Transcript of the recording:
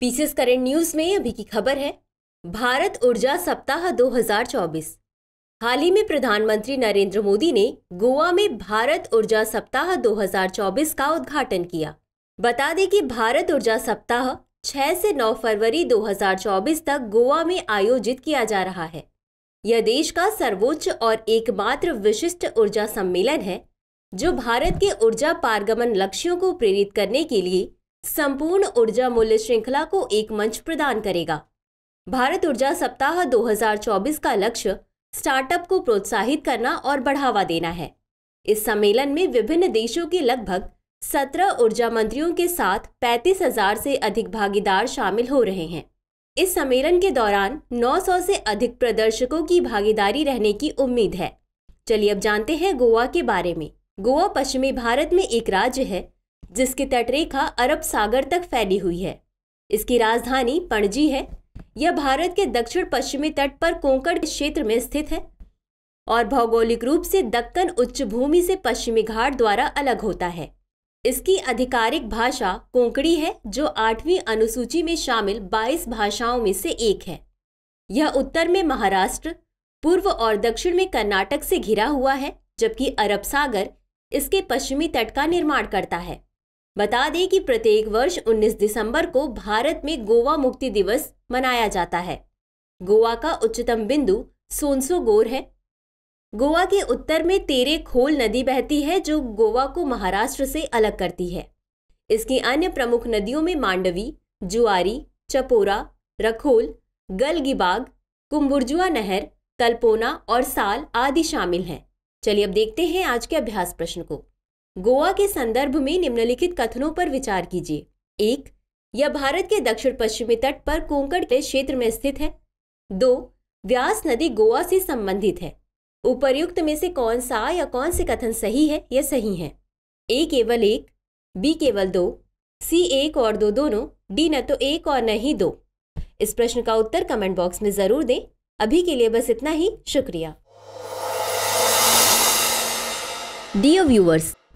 PCS current news में अभी की खबर है भारत ऊर्जा सप्ताह 2024 हाल ही में प्रधानमंत्री नरेंद्र मोदी ने गोवा में भारत ऊर्जा सप्ताह 2024 का उद्घाटन किया बता दें कि भारत ऊर्जा सप्ताह 6 से 9 फरवरी 2024 तक गोवा में आयोजित किया जा रहा है यह देश का सर्वोच्च और एकमात्र विशिष्ट ऊर्जा सम्मेलन है जो भारत के ऊर्जा पारगमन लक्ष्यों को प्रेरित करने के लिए संपूर्ण ऊर्जा मूल्य श्रृंखला को एक मंच प्रदान करेगा भारत ऊर्जा सप्ताह 2024 का लक्ष्य स्टार्टअप को प्रोत्साहित करना और बढ़ावा देना है इस सम्मेलन में विभिन्न देशों के लगभग सत्रह ऊर्जा मंत्रियों के साथ पैंतीस हजार से अधिक भागीदार शामिल हो रहे हैं इस सम्मेलन के दौरान 900 से अधिक प्रदर्शकों की भागीदारी रहने की उम्मीद है चलिए अब जानते हैं गोवा के बारे में गोवा पश्चिमी भारत में एक राज्य है जिसकी तटरेखा अरब सागर तक फैली हुई है इसकी राजधानी पणजी है यह भारत के दक्षिण पश्चिमी तट पर कोंकण क्षेत्र में स्थित है और भौगोलिक रूप से दक्कन उच्च भूमि से पश्चिमी घाट द्वारा अलग होता है इसकी आधिकारिक भाषा कोंकणी है जो आठवीं अनुसूची में शामिल 22 भाषाओं में से एक है यह उत्तर में महाराष्ट्र पूर्व और दक्षिण में कर्नाटक से घिरा हुआ है जबकि अरब सागर इसके पश्चिमी तट का निर्माण करता है बता दें कि प्रत्येक वर्ष 19 दिसंबर को भारत में गोवा मुक्ति दिवस मनाया जाता है गोवा का उच्चतम बिंदु सोनसो गोर है गोवा के उत्तर में तेरे खोल नदी बहती है जो गोवा को महाराष्ट्र से अलग करती है इसकी अन्य प्रमुख नदियों में मांडवी जुआरी चपोरा रखोल गलगीबाग कुम्बुर्जुआ नहर तलपोना और साल आदि शामिल हैं चलिए अब देखते हैं आज के अभ्यास प्रश्न को गोवा के संदर्भ में निम्नलिखित कथनों पर विचार कीजिए एक यह भारत के दक्षिण पश्चिमी तट पर कोंकण के क्षेत्र में स्थित है दो व्यास नदी गोवा से संबंधित है उपर्युक्त में से कौन सा या कौन से कथन सही है या सही है ए केवल एक बी केवल दो सी एक और दो दोनों डी न तो एक और न ही दो इस प्रश्न का उत्तर कमेंट बॉक्स में जरूर दें अभी के लिए बस इतना ही शुक्रिया डियर व्यूअर्स